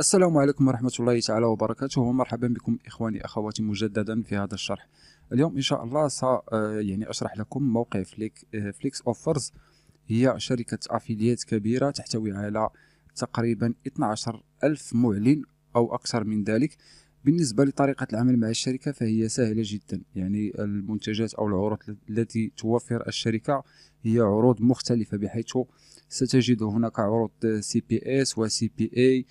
السلام عليكم ورحمة الله تعالى وبركاته ومرحبا بكم إخواني أخواتي مجددا في هذا الشرح اليوم إن شاء الله س آه، يعني أشرح لكم موقع فليك آه، فليكس أوفرز هي شركة أفيليات كبيرة تحتوي على تقريبا 12 ألف معلن أو أكثر من ذلك بالنسبة لطريقة العمل مع الشركة فهي سهلة جدا يعني المنتجات أو العروض التي توفر الشركة هي عروض مختلفة بحيث ستجد هناك عروض سي بي اس وسي بي اي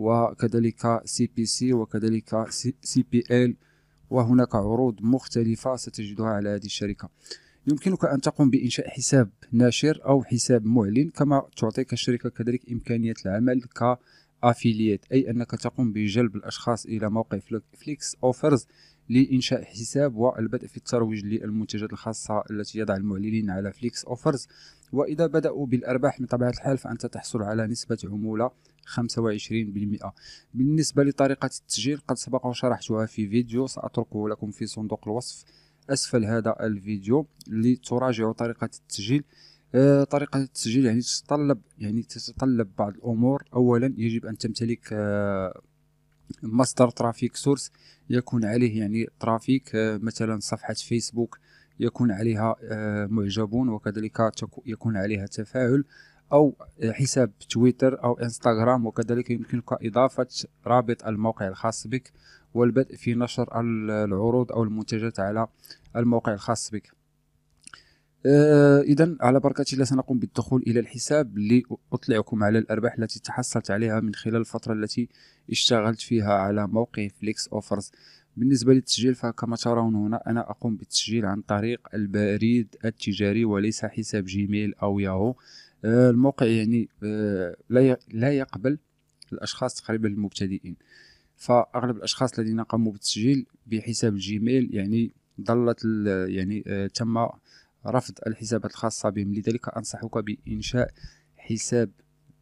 وكذلك سي بي سي وكذلك سي بي ال وهناك عروض مختلفة ستجدها على هذه الشركة يمكنك أن تقوم بإنشاء حساب ناشر أو حساب معلن كما تعطيك الشركة كذلك إمكانية العمل ك أي أنك تقوم بجلب الأشخاص إلى موقع فليكس أوفرز لإنشاء حساب والبدء في الترويج للمنتجات الخاصة التي يضع المعلنين على فليكس أوفرز وإذا بدأوا بالأرباح من طبيعة الحال فأنت تحصل على نسبة عمولة 25% بالنسبة لطريقة التسجيل قد سبق وشرحتها في فيديو سأتركه لكم في صندوق الوصف أسفل هذا الفيديو لتراجعوا طريقة التسجيل آه، طريقة التسجيل يعني تتطلب يعني تتطلب بعض الأمور أولا يجب أن تمتلك آه مصدر ترافيك سورس يكون عليه يعني ترافيك آه، مثلا صفحة فيسبوك يكون عليها آه، معجبون وكذلك يكون عليها تفاعل أو حساب تويتر أو انستغرام وكذلك يمكنك إضافة رابط الموقع الخاص بك والبدء في نشر العروض أو المنتجات على الموقع الخاص بك آه، إذا على بركة الله سنقوم بالدخول إلى الحساب لأطلعكم على الأرباح التي تحصلت عليها من خلال الفترة التي اشتغلت فيها على موقع فليكس أوفرز بالنسبة للتسجيل فكما ترون هنا أنا أقوم بالتسجيل عن طريق البريد التجاري وليس حساب جيميل أو ياهو آه، الموقع يعني آه، لا يقبل الأشخاص تقريبا المبتدئين فأغلب الأشخاص الذين قاموا بالتسجيل بحساب الجيميل يعني ظلت يعني تم رفض الحسابات الخاصة بهم لذلك أنصحك بإنشاء حساب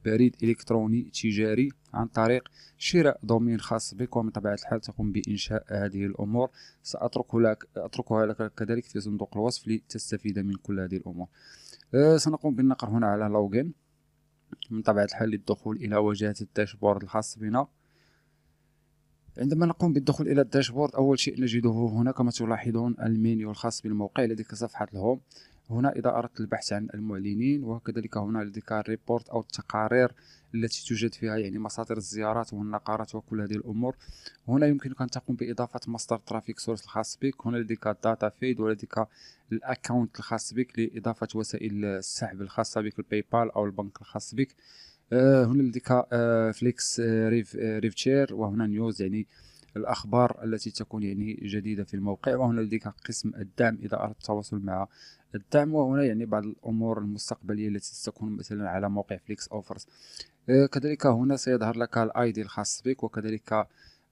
بريد إلكتروني تجاري عن طريق شراء دومين خاص بك ومن طبيعة الحال تقوم بإنشاء هذه الأمور سأترك لك أتركها لك كذلك في صندوق الوصف لتستفيد من كل هذه الأمور أه سنقوم بالنقر هنا على لوغين من طبيعة الحال للدخول إلى واجهة الداشبورد الخاص بنا عندما نقوم بالدخول الى الداشبورد اول شيء نجده هنا كما تلاحظون المينيو الخاص بالموقع لديك صفحه الهوم هنا اذا اردت البحث عن المعلنين وكذلك هنا لديك الريبورت او التقارير التي توجد فيها يعني مصادر الزيارات والنقارات وكل هذه الامور هنا يمكنك ان تقوم باضافه مصدر ترافيك سورس الخاص بك هنا لديك الداتا فيد ولديك الاكونت الخاص بك لاضافه وسائل السحب الخاصه بك الباي بال او البنك الخاص بك آه، هنا لديك آه، فليكس آه، ريف ريف تشير وهنا نيوز يعني الاخبار التي تكون يعني جديده في الموقع وهنا لديك قسم الدعم اذا اردت التواصل مع الدعم وهنا يعني بعض الامور المستقبليه التي ستكون مثلا على موقع فليكس اوفرز كذلك هنا سيظهر لك الاي دي الخاص بك وكذلك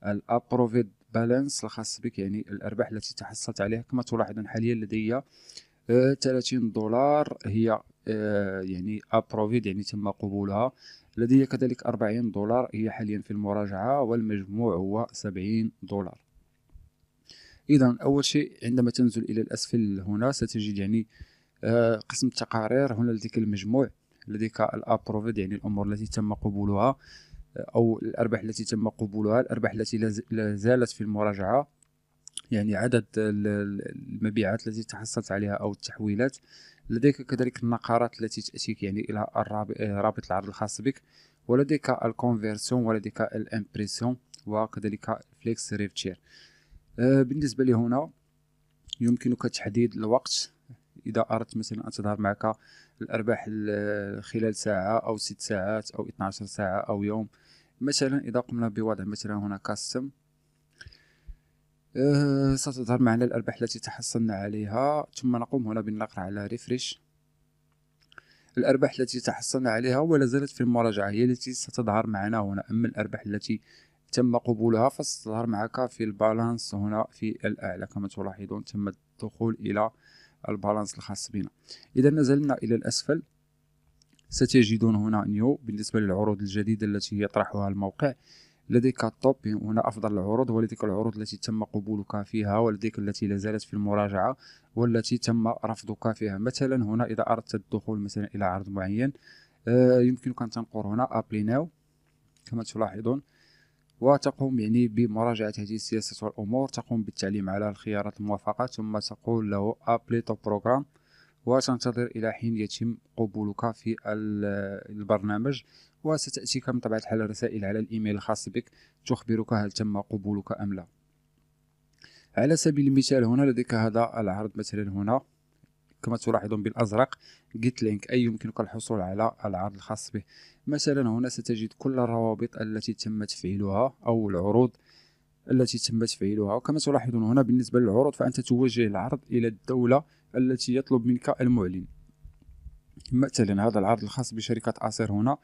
الابروفيد بالانس الخاص بك يعني الارباح التي تحصلت عليها كما تلاحظون حاليا لدي 30 دولار هي آه، يعني ابروفيد يعني تم قبولها لدي كذلك 40 دولار هي حاليا في المراجعه والمجموع هو 70 دولار اذا اول شيء عندما تنزل الى الاسفل هنا ستجد يعني آه، قسم التقارير هنا لديك المجموع لديك الابروفيد يعني الامور التي تم قبولها آه، او الارباح التي تم قبولها الارباح التي لا زالت في المراجعه يعني عدد المبيعات التي تحصلت عليها او التحويلات لديك كذلك النقرات التي تأتيك يعني إلى آه، رابط العرض الخاص بك ولديك الكونفيرسيون ولديك الامبريسيون وكذلك فليكس ريفتشير آه، بالنسبة لي هنا يمكنك تحديد الوقت إذا أردت مثلا أن تظهر معك الأرباح آه، خلال ساعة أو ست ساعات أو 12 ساعة أو يوم مثلا إذا قمنا بوضع مثلا هنا كاستم ستظهر أه، معنا الأرباح التي تحصلنا عليها ثم نقوم هنا بالنقر على ريفريش الأرباح التي تحصلنا عليها ولا زالت في المراجعة هي التي ستظهر معنا هنا أما الأرباح التي تم قبولها فستظهر معك في البالانس هنا في الأعلى كما تلاحظون تم الدخول إلى البالانس الخاص بنا إذا نزلنا إلى الأسفل ستجدون هنا نيو بالنسبة للعروض الجديدة التي يطرحها الموقع لديك التوب هنا أفضل العروض ولديك العروض التي تم قبولك فيها ولديك التي لا زالت في المراجعة والتي تم رفضك فيها مثلا هنا إذا أردت الدخول مثلا إلى عرض معين آه، يمكنك أن تنقر هنا أبلي ناو كما تلاحظون وتقوم يعني بمراجعة هذه السياسة والأمور تقوم بالتعليم على الخيارات الموافقة ثم تقول له أبلي تو بروغرام وتنتظر إلى حين يتم قبولك في البرنامج وستأتيك من طبيعة الحال رسائل على الإيميل الخاص بك تخبرك هل تم قبولك أم لا على سبيل المثال هنا لديك هذا العرض مثلا هنا كما تلاحظون بالأزرق جيت لينك أي يمكنك الحصول على العرض الخاص به مثلا هنا ستجد كل الروابط التي تم تفعيلها أو العروض التي تم تفعيلها وكما تلاحظون هنا بالنسبة للعروض فأنت توجه العرض إلى الدولة التي يطلب منك المعلن مثلا هذا العرض الخاص بشركة أسير هنا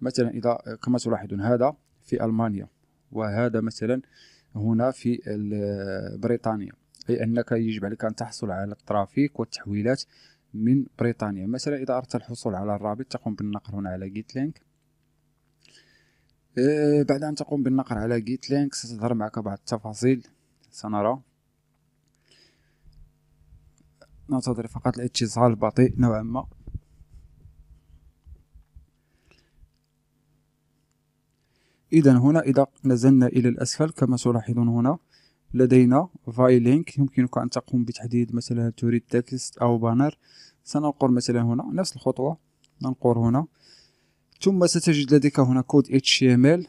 مثلا إذا كما تلاحظون هذا في ألمانيا وهذا مثلا هنا في بريطانيا أي أنك يجب عليك أن تحصل على الترافيك والتحويلات من بريطانيا مثلا إذا أردت الحصول على الرابط تقوم بالنقر هنا على جيت لينك آه، بعد أن تقوم بالنقر على جيت لينك ستظهر معك بعض التفاصيل سنرى ننتظر فقط الاتصال البطيء نوعا ما إذا هنا إذا نزلنا إلى الأسفل كما تلاحظون هنا لدينا فاي لينك يمكنك أن تقوم بتحديد مثلا تريد تكست أو بانر سننقر مثلا هنا نفس الخطوة ننقر هنا ثم ستجد لديك هنا كود HTML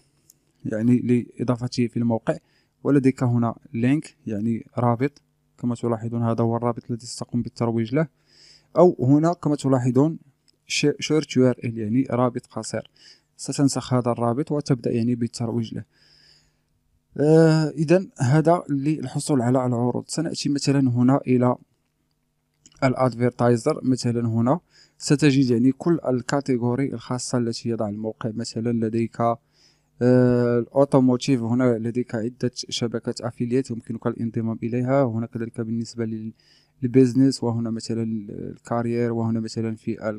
يعني لإضافته في الموقع ولديك هنا لينك يعني رابط كما تلاحظون هذا هو الرابط الذي ستقوم بالترويج له أو هنا كما تلاحظون شورت يو ار ال يعني رابط قصير ستنسخ هذا الرابط وتبدأ يعني بالترويج له آه إذا هذا للحصول على العروض سنأتي مثلا هنا إلى الادفيرتايزر مثلا هنا ستجد يعني كل الكاتيجوري الخاصة التي يضع الموقع مثلا لديك آه، الأوتوموتيف هنا لديك عدة شبكات أفيليت يمكنك الانضمام إليها هنا كذلك بالنسبة للبيزنس وهنا مثلا الكارير وهنا مثلا في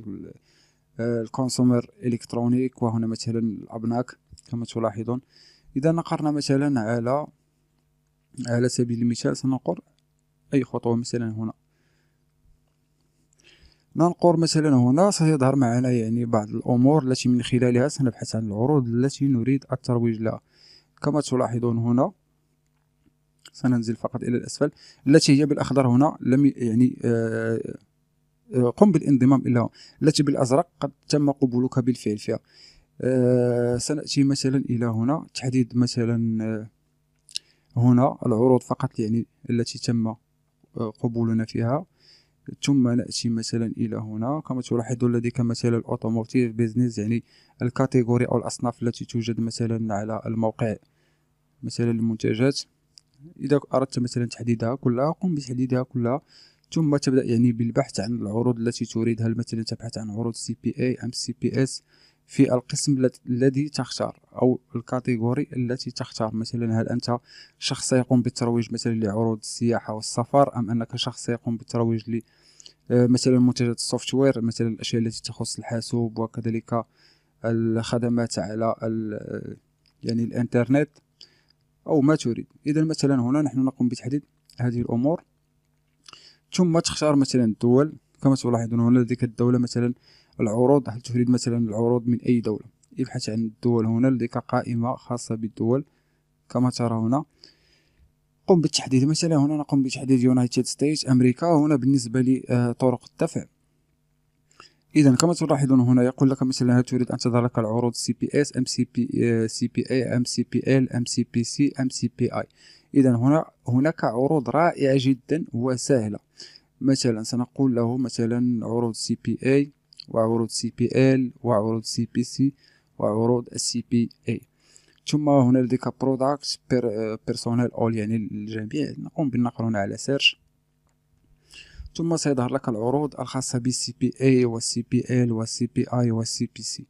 الكونسومر آه، الكترونيك وهنا مثلا الأبناك كما تلاحظون إذا نقرنا مثلا على على سبيل المثال سنقر أي خطوة مثلا هنا ننقر مثلا هنا سيظهر معنا يعني بعض الأمور التي من خلالها سنبحث عن العروض التي نريد الترويج لها كما تلاحظون هنا سننزل فقط إلى الأسفل التي هي بالأخضر هنا لم يعني آه، آه، قم بالانضمام الى التي بالأزرق قد تم قبولك بالفعل فيها آه، سنأتي مثلا إلى هنا تحديد مثلا هنا العروض فقط يعني التي تم قبولنا فيها ثم نأتي مثلا إلى هنا كما تلاحظ لديك مثلا الأوتوموتيف بيزنس يعني الكاتيجوري أو الأصناف التي توجد مثلا على الموقع مثلا المنتجات إذا أردت مثلا تحديدها كلها قم بتحديدها كلها ثم تبدأ يعني بالبحث عن العروض التي تريدها مثلا تبحث عن عروض سي بي اي ام سي بي اس في القسم الذي تختار او الكاتيجوري التي تختار مثلا هل انت شخص يقوم بالترويج مثلا لعروض السياحه والسفر ام انك شخص يقوم بالترويج ل آه، مثلا منتجات السوفت وير مثلا الاشياء التي تخص الحاسوب وكذلك الخدمات على آه، يعني الانترنت او ما تريد اذا مثلا هنا نحن نقوم بتحديد هذه الامور ثم تختار مثلا الدول كما تلاحظون هنا لديك الدولة مثلا العروض هل تريد مثلا العروض من أي دولة ابحث عن الدول هنا لديك قائمة خاصة بالدول كما ترى هنا قم بالتحديد مثلا هنا نقوم بتحديد يونايتد ستيت أمريكا وهنا بالنسبة لطرق آه، الدفع إذا كما تلاحظون هنا يقول لك مثلا هل تريد أن تظهر لك العروض سي بي اس ام سي بي سي بي اي ام سي بي ال ام سي بي سي ام سي بي اي إذا هنا هناك عروض رائعة جدا وسهلة مثلا سنقول له مثلا عروض سي بي اي وعروض سي بي ال وعروض سي بي سي وعروض السي بي اي ثم هنالك برودكت بير بيرسونال اول يعني الجميع نقوم بالنقر هنا على سيرش ثم سيظهر لك العروض الخاصة بالسي إيه، بي اي والسي بي ال والسي بي اي والسي بي سي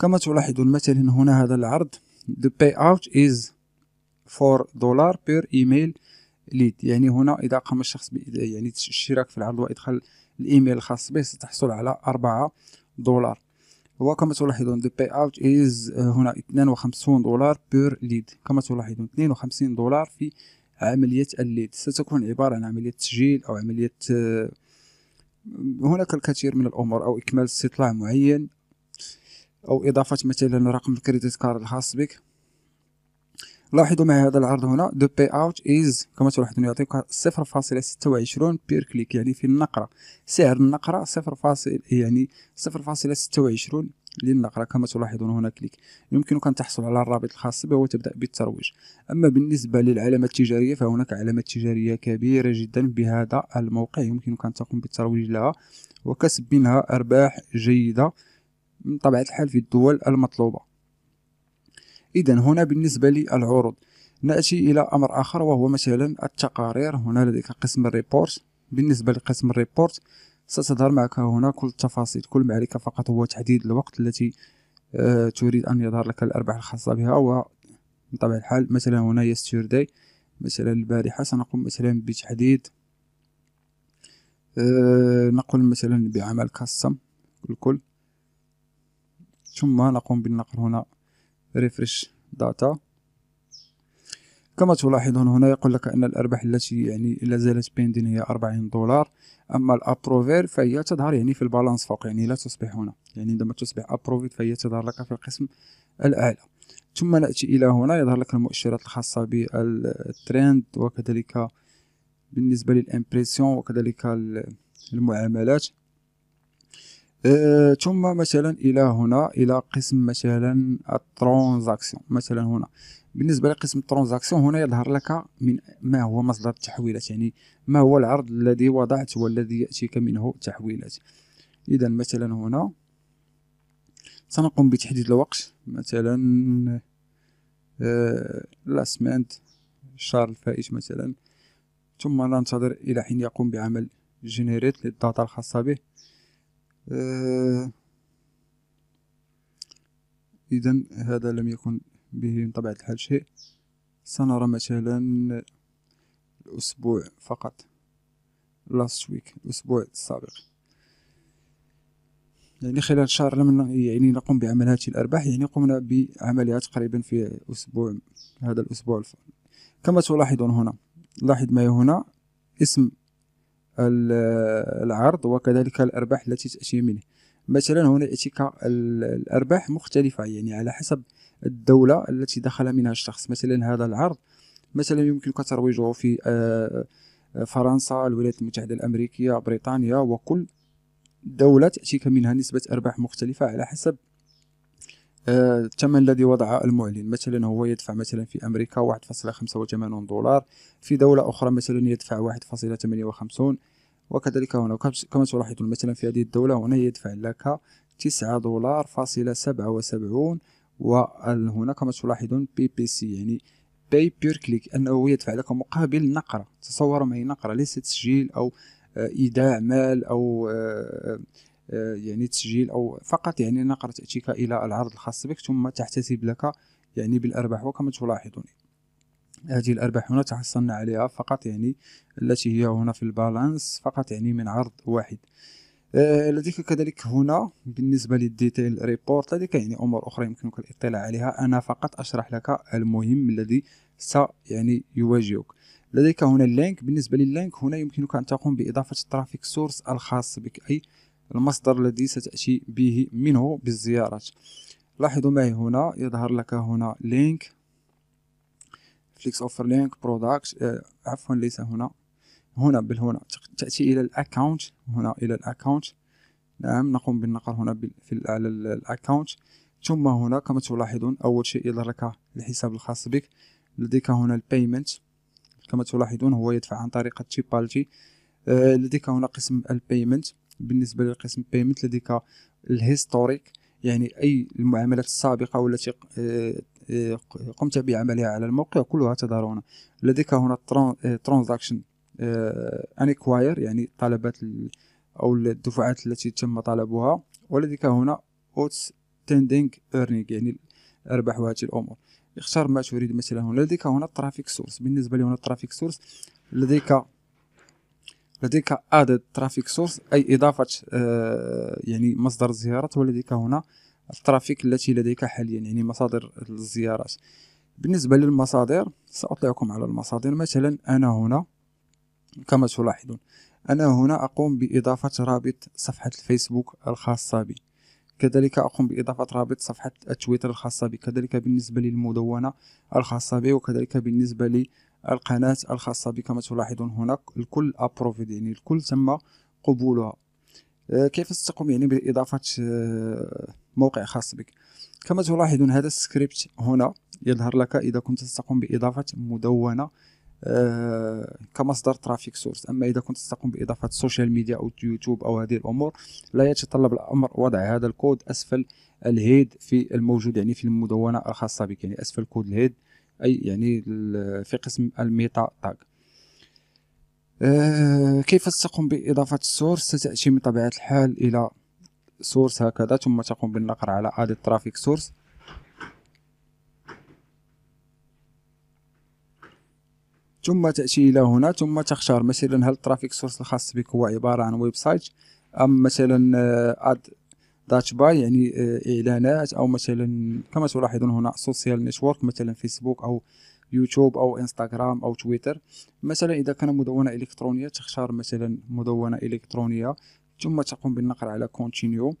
كما تلاحظون مثلا هنا هذا العرض the payout is 4 دولار بير ايميل ليد يعني هنا إذا قام الشخص يعني الاشتراك في العرض وإدخال الايميل الخاص به ستحصل على 4 دولار وكما تلاحظون the payout is هنا 52 دولار بير ليد كما تلاحظون 52 دولار في عملية الليد ستكون عبارة عن عملية تسجيل أو عملية هناك الكثير من الأمور أو إكمال استطلاع معين أو إضافة مثلا رقم الكريدت كارد الخاص بك لاحظوا مع هذا العرض هنا دو بي اوت از كما تلاحظون يعطيك 0.26 بير كليك يعني في النقرة سعر النقرة 0. يعني 0.26 للنقرة كما تلاحظون هنا كليك يمكنك أن تحصل على الرابط الخاص به وتبدأ بالترويج أما بالنسبة للعلامة التجارية فهناك علامة تجارية كبيرة جدا بهذا الموقع يمكنك أن تقوم بالترويج لها وكسب منها أرباح جيدة من طبيعة الحال في الدول المطلوبة إذا هنا بالنسبة للعروض نأتي إلى أمر آخر وهو مثلا التقارير هنا لديك قسم الريبورت بالنسبة لقسم الريبورت ستظهر معك هنا كل التفاصيل كل ما عليك فقط هو تحديد الوقت التي آه، تريد أن يظهر لك الأرباح الخاصة بها و بطبيعة الحال مثلا هنا يسترداي مثلا البارحة سنقوم مثلا بتحديد آه، نقل مثلا بعمل كاستم الكل ثم نقوم بالنقل هنا ريفرش داتا كما تلاحظون هنا يقول لك أن الأرباح التي يعني لا زالت بيندين هي 40 دولار أما الأبروفير فهي تظهر يعني في البالانس فوق يعني لا تصبح هنا يعني عندما تصبح أبروفيت فهي تظهر لك في القسم الأعلى ثم نأتي إلى هنا يظهر لك المؤشرات الخاصة بالترند وكذلك بالنسبة للإمبريسيون وكذلك المعاملات آه، ثم مثلا الى هنا الى قسم مثلا الترانزاكسيون مثلا هنا بالنسبه لقسم الترانزاكسيون هنا يظهر لك من ما هو مصدر التحويلات يعني ما هو العرض الذي وضعت والذي ياتيك منه تحويلات اذا مثلا هنا سنقوم بتحديد الوقت مثلا لاسمنت آه، الشهر الفائت مثلا ثم ننتظر الى حين يقوم بعمل جنريت للداتا الخاصه به آه، إذا هذا لم يكن به من طبيعة الحال شيء سنرى مثلا الأسبوع فقط last week الأسبوع السابق يعني خلال شهر لم يعني نقوم بعمل هذه الأرباح يعني قمنا بعملها تقريبا في أسبوع هذا الأسبوع الف... كما تلاحظون هنا لاحظ معي هنا اسم العرض وكذلك الأرباح التي تأتي منه مثلا هنا هناك الأرباح مختلفة يعني على حسب الدولة التي دخل منها الشخص مثلا هذا العرض مثلا يمكنك ترويجه في آه، فرنسا الولايات المتحدة الأمريكية بريطانيا وكل دولة تأتيك منها نسبة أرباح مختلفة على حسب الثمن آه، الذي وضعه المعلن مثلا هو يدفع مثلا في امريكا 1.85 دولار في دولة اخرى مثلا يدفع 1.58 وكذلك هنا كما تلاحظون مثلا في هذه الدولة هنا يدفع لك 9 دولار فاصلة سبعة وسبعون وهنا كما تلاحظون بي بي سي يعني باي بير كليك انه يدفع لك مقابل نقرة تصور معي نقرة ليس تسجيل او آه، ايداع مال او آه، آه، يعني تسجيل او فقط يعني نقر تاتيك الى العرض الخاص بك ثم تحتسب لك يعني بالارباح وكما تلاحظون هذه الارباح هنا تحصلنا عليها فقط يعني التي هي هنا في البالانس فقط يعني من عرض واحد آه، لديك كذلك هنا بالنسبة للديتيل ريبورت لديك يعني أمور أخرى يمكنك الاطلاع عليها أنا فقط أشرح لك المهم الذي س يعني يواجهك لديك هنا اللينك بالنسبة لللينك هنا يمكنك أن تقوم بإضافة الترافيك سورس الخاص بك أي المصدر الذي ستأتي به منه بالزيارات لاحظوا معي هنا يظهر لك هنا لينك فليكس اوفر لينك برودكت عفوا ليس هنا هنا بل هنا تأتي إلى الأكونت هنا إلى الأكونت نعم نقوم بالنقر هنا في على الأكونت ثم هنا كما تلاحظون أول شيء يظهر لك الحساب الخاص بك لديك هنا البيمنت كما تلاحظون هو يدفع عن طريق تشيبالتي آه، لديك هنا قسم البيمنت بالنسبه للقسم بيمنت لديك الهيستوريك يعني اي المعاملات السابقه والتي آه، آه، قمت بعملها على الموقع كلها تظهر هنا لديك هنا ترانزاكشن انكواير آه، يعني طلبات او الدفعات التي تم طلبها ولديك هنا اوتستاندينغ ارنينغ يعني الارباح وهذه الامور اختار ما تريد مثلا هنا لديك هنا الترافيك سورس بالنسبه لي هنا الترافيك سورس لديك لديك ادد ترافيك سورس اي اضافه آه، يعني مصدر زيارات ولديك هنا الترافيك التي لديك حاليا يعني مصادر الزيارات بالنسبه للمصادر ساطلعكم على المصادر مثلا انا هنا كما تلاحظون انا هنا اقوم باضافه رابط صفحه الفيسبوك الخاصه بي كذلك أقوم بإضافة رابط صفحة التويتر الخاصة بي كذلك بالنسبة للمدونة الخاصة بي وكذلك بالنسبة القناة الخاصة بي كما تلاحظون هنا الكل ابروفيد يعني الكل تم قبولها آه، كيف تقوم يعني بإضافة آه، موقع خاص بك كما تلاحظون هذا السكريبت هنا يظهر لك إذا كنت تقوم بإضافة مدونة آه، كمصدر ترافيك سورس أما إذا كنت تقوم بإضافة سوشيال ميديا أو يوتيوب أو هذه الأمور لا يتطلب الأمر وضع هذا الكود أسفل الهيد في الموجود يعني في المدونة الخاصة بك يعني أسفل كود الهيد اي يعني في قسم الميتا تاغ آه، كيف ستقوم باضافه السورس ستاتي من طبيعه الحال الى سورس هكذا ثم تقوم بالنقر على اد ترافيك سورس ثم تاتي الى هنا ثم تختار مثلا هل الترافيك سورس الخاص بك هو عباره عن ويب سايت ام مثلا اد آه، ذات باي يعني آه، اعلانات او مثلا كما تلاحظون هنا سوشيال نتورك مثلا فيسبوك او يوتيوب او انستغرام او تويتر مثلا اذا كان مدونه الكترونيه تختار مثلا مدونه الكترونيه ثم تقوم بالنقر على كونتينيو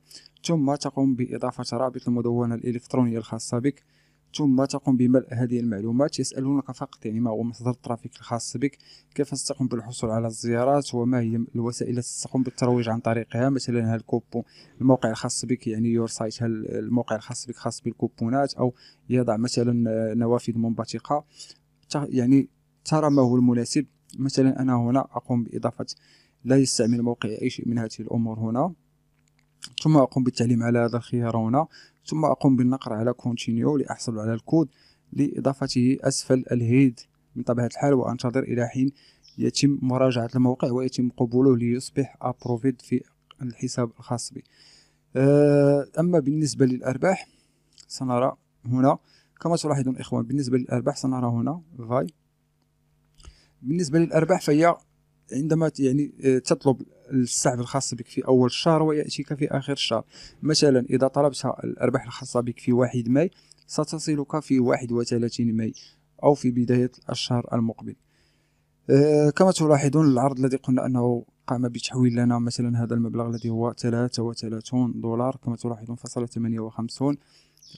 ثم تقوم باضافه رابط المدونه الالكترونيه الخاصه بك ثم تقوم بملء هذه المعلومات يسألونك فقط يعني ما هو مصدر الترافيك الخاص بك كيف ستقوم بالحصول على الزيارات وما هي الوسائل التي ستقوم بالترويج عن طريقها مثلا هل الكوبون الموقع الخاص بك يعني يور سايت هل الموقع الخاص بك خاص بالكوبونات او يضع مثلا نوافذ منبثقه يعني ترى ما هو المناسب مثلا انا هنا اقوم باضافه لا يستعمل موقعي اي شيء من هذه الامور هنا ثم أقوم بالتعليم على هذا الخيار هنا ثم أقوم بالنقر على كونتينيو لأحصل على الكود لإضافته أسفل الهيد من طبيعة الحال وأنتظر إلى حين يتم مراجعة الموقع ويتم قبوله ليصبح أبروفيد في الحساب الخاص بي آه، أما بالنسبة للأرباح سنرى هنا كما تلاحظون إخوان بالنسبة للأرباح سنرى هنا فاي بالنسبة للأرباح فهي عندما يعني آه، تطلب السحب الخاص بك في اول الشهر وياتيك في اخر الشهر مثلا اذا طلبت الارباح الخاصه بك في 1 ماي ستصلك في 31 ماي او في بدايه الشهر المقبل أه كما تلاحظون العرض الذي قلنا انه قام بتحويل لنا مثلا هذا المبلغ الذي هو 33 دولار كما تلاحظون فصل 58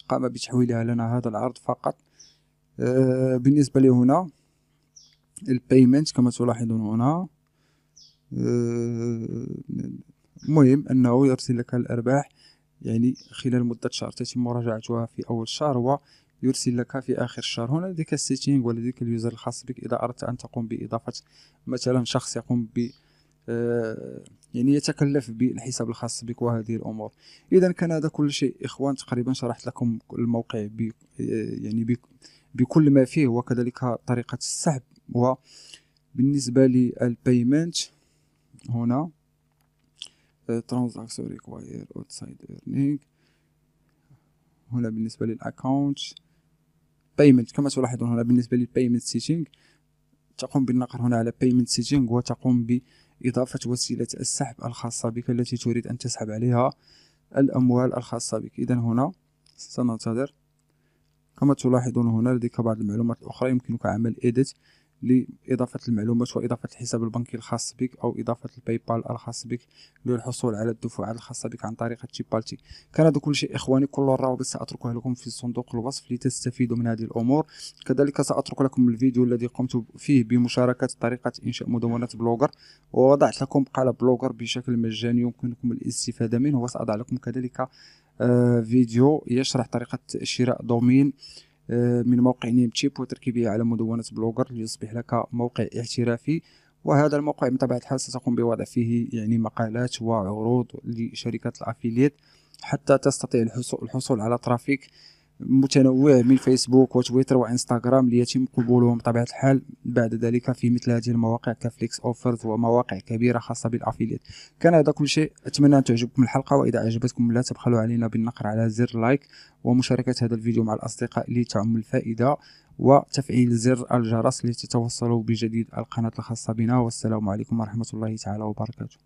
قام بتحويلها لنا هذا العرض فقط أه بالنسبه لهنا البيمنت كما تلاحظون هنا آه، مهم انه يرسل لك الارباح يعني خلال مدة شهر تتم مراجعتها في أول الشهر ويرسل لك في آخر الشهر هنا لديك السيتينغ ولديك اليوزر الخاص بك إذا أردت أن تقوم بإضافة مثلا شخص يقوم ب آه، يعني يتكلف بالحساب الخاص بك وهذه الأمور إذا كان هذا كل شيء إخوان تقريبا شرحت لكم الموقع ب آه، يعني بكل ما فيه وكذلك طريقة السحب وبالنسبة للبيمنت هنا ترانزاكسيون ريكواير اوتسايد ايرنينغ هنا بالنسبه للاكونت بايمنت كما تلاحظون هنا بالنسبه للبايمنت سيتينغ تقوم بالنقر هنا على بايمنت سيتينغ وتقوم بإضافة وسيلة السحب الخاصة بك التي تريد أن تسحب عليها الأموال الخاصة بك إذا هنا سننتظر كما تلاحظون هنا لديك بعض المعلومات الأخرى يمكنك عمل إيديت لإضافة المعلومات وإضافة الحساب البنكي الخاص بك أو إضافة الباي بال الخاص بك للحصول على الدفعات الخاصة بك عن طريق تشيبالتي كان هذا كل شيء إخواني كل الروابط سأتركها لكم في صندوق الوصف لتستفيدوا من هذه الأمور كذلك سأترك لكم الفيديو الذي قمت فيه بمشاركة طريقة إنشاء مدونة بلوجر ووضعت لكم قالب بلوجر بشكل مجاني يمكنكم الاستفادة منه وسأضع لكم كذلك آه، فيديو يشرح طريقة شراء دومين من موقع نيم تشيب وتركيبه على مدونة بلوجر ليصبح لك موقع احترافي وهذا الموقع بطبيعة الحال ستقوم بوضع فيه يعني مقالات وعروض لشركات الأفيليت حتى تستطيع الحصول على ترافيك متنوع من فيسبوك وتويتر وانستغرام ليتم قبولهم بطبيعه الحال بعد ذلك في مثل هذه المواقع كفليكس اوفرز ومواقع كبيره خاصه بالافيليت كان هذا كل شيء اتمنى ان تعجبكم الحلقه واذا اعجبتكم لا تبخلوا علينا بالنقر على زر لايك ومشاركه هذا الفيديو مع الاصدقاء لتعم الفائده وتفعيل زر الجرس لتتوصلوا بجديد القناه الخاصه بنا والسلام عليكم ورحمه الله تعالى وبركاته